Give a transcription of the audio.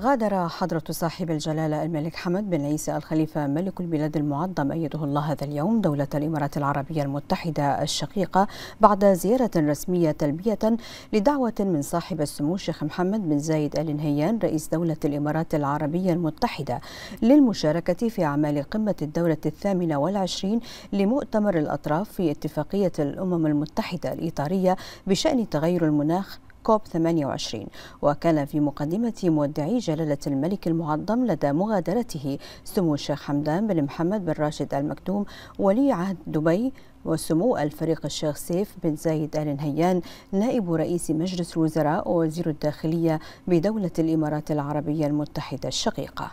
غادر حضرة صاحب الجلالة الملك حمد بن عيسى الخليفة ملك البلاد المعظم أيده الله هذا اليوم دولة الإمارات العربية المتحدة الشقيقة بعد زيارة رسمية تلبية لدعوة من صاحب السمو الشيخ محمد بن زايد آل نهيان رئيس دولة الإمارات العربية المتحدة للمشاركة في أعمال قمة الدولة الثامنة والعشرين لمؤتمر الأطراف في اتفاقية الأمم المتحدة الإطارية بشأن تغير المناخ كوب 28 وكان في مقدمة مودعي جلالة الملك المعظم لدى مغادرته سمو الشيخ حمدان بن محمد بن راشد المكتوم ولي عهد دبي وسمو الفريق الشيخ سيف بن زايد آل نهيان نائب رئيس مجلس الوزراء ووزير الداخلية بدولة الإمارات العربية المتحدة الشقيقة